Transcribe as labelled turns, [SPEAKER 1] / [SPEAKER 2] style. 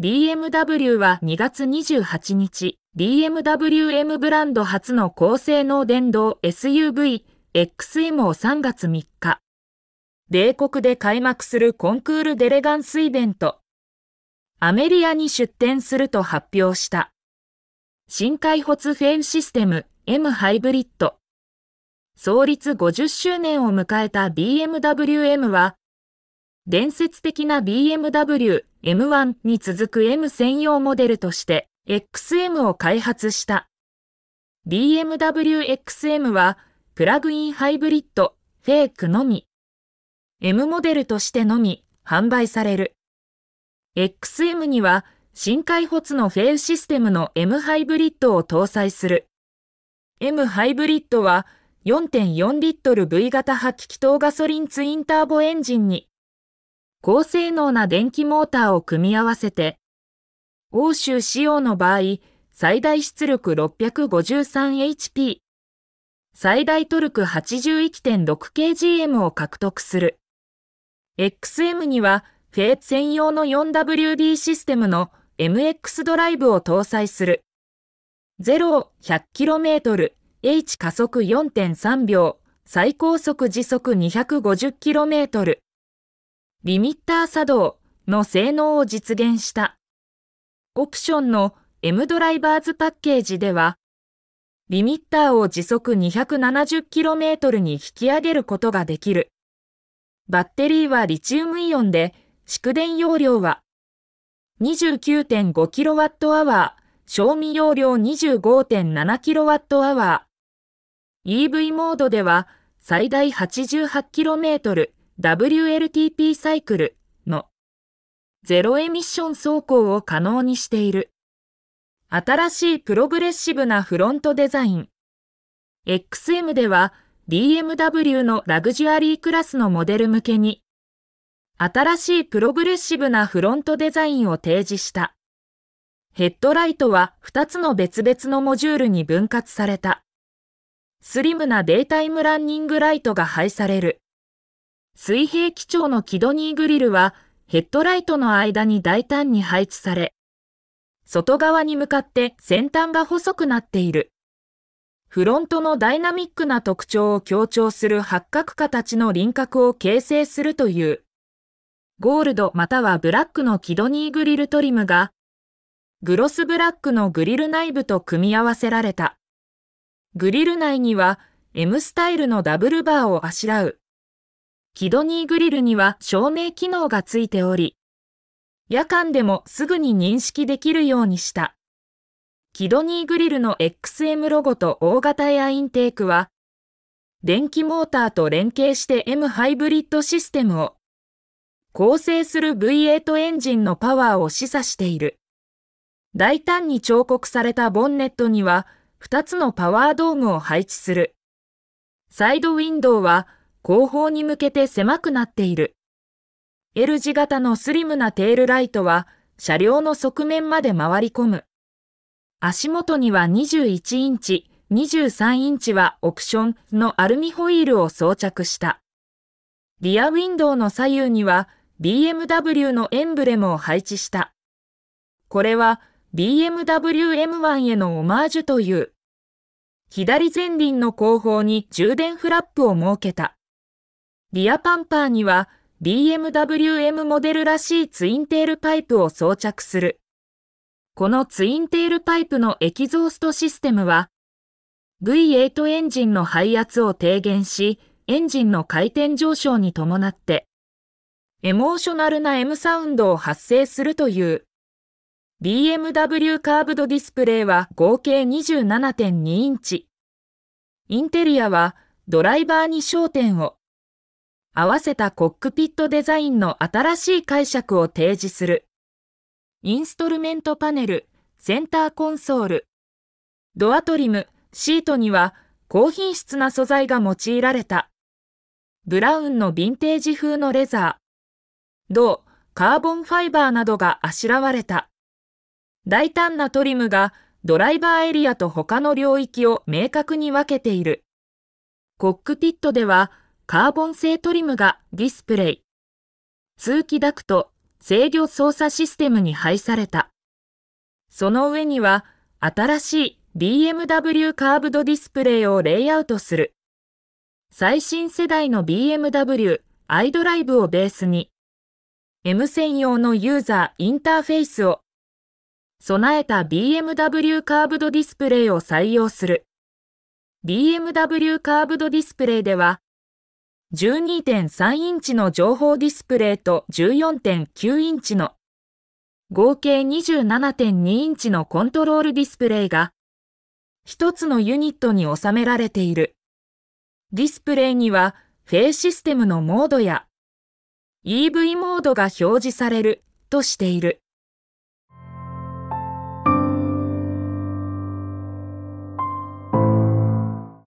[SPEAKER 1] BMW は2月28日、BMW M ブランド初の高性能電動 SUV XM を3月3日、米国で開幕するコンクールデレガンスイベント、アメリアに出展すると発表した。新開発フェンシステム M ハイブリッド。創立50周年を迎えた BMW M は伝説的な BMW M1 に続く M 専用モデルとして XM を開発した。BMW XM はプラグインハイブリッド、フェイクのみ、M モデルとしてのみ販売される。XM には新開発のフェイシステムの M ハイブリッドを搭載する。M ハイブリッドは4.4リットル V 型発気筒ガソリンツインターボエンジンに高性能な電気モーターを組み合わせて、欧州仕様の場合、最大出力 653HP、最大トルク 81.6kgm を獲得する。XM には、フェー専用の 4WD システムの MX ドライブを搭載する。0-100km、H 加速4.3秒、最高速時速 250km。リミッター作動の性能を実現した。オプションの M ドライバーズパッケージでは、リミッターを時速 270km に引き上げることができる。バッテリーはリチウムイオンで、蓄電容量は 29.5kWh、賞味容量 25.7kWh。EV モードでは最大 88km、WLTP サイクルのゼロエミッション走行を可能にしている。新しいプログレッシブなフロントデザイン。XM では DMW のラグジュアリークラスのモデル向けに新しいプログレッシブなフロントデザインを提示した。ヘッドライトは2つの別々のモジュールに分割された。スリムなデイタイムランニングライトが配される。水平基調のキドニーグリルはヘッドライトの間に大胆に配置され、外側に向かって先端が細くなっている。フロントのダイナミックな特徴を強調する八角形の輪郭を形成するという、ゴールドまたはブラックのキドニーグリルトリムが、グロスブラックのグリル内部と組み合わせられた。グリル内には M スタイルのダブルバーをあしらうキドニーグリルには照明機能がついており、夜間でもすぐに認識できるようにした。キドニーグリルの XM ロゴと大型エアインテークは、電気モーターと連携して M ハイブリッドシステムを、構成する V8 エンジンのパワーを示唆している。大胆に彫刻されたボンネットには、2つのパワードームを配置する。サイドウィンドウは、後方に向けて狭くなっている。L 字型のスリムなテールライトは車両の側面まで回り込む。足元には21インチ、23インチはオプションのアルミホイールを装着した。リアウィンドウの左右には BMW のエンブレムを配置した。これは BMW M1 へのオマージュという。左前輪の後方に充電フラップを設けた。リアパンパーには BMW M モデルらしいツインテールパイプを装着する。このツインテールパイプのエキゾーストシステムは V8 エンジンの排圧を低減し、エンジンの回転上昇に伴って、エモーショナルな M サウンドを発生するという。BMW カーブドディスプレイは合計27.2インチ。インテリアはドライバーに焦点を。合わせたコックピットデザインの新しい解釈を提示する。インストルメントパネル、センターコンソール、ドアトリム、シートには高品質な素材が用いられた。ブラウンのヴィンテージ風のレザー、銅、カーボンファイバーなどがあしらわれた。大胆なトリムがドライバーエリアと他の領域を明確に分けている。コックピットではカーボン製トリムがディスプレイ、通気ダクト制御操作システムに配された。その上には新しい BMW カーブドディスプレイをレイアウトする。最新世代の BMW iDrive をベースに M 専用のユーザーインターフェイスを備えた BMW カーブドディスプレイを採用する。BMW カーブドディスプレイでは12.3インチの情報ディスプレイと14.9インチの合計27.2インチのコントロールディスプレイが一つのユニットに収められている。ディスプレイにはフェイシステムのモードや EV モードが表示されるとしている。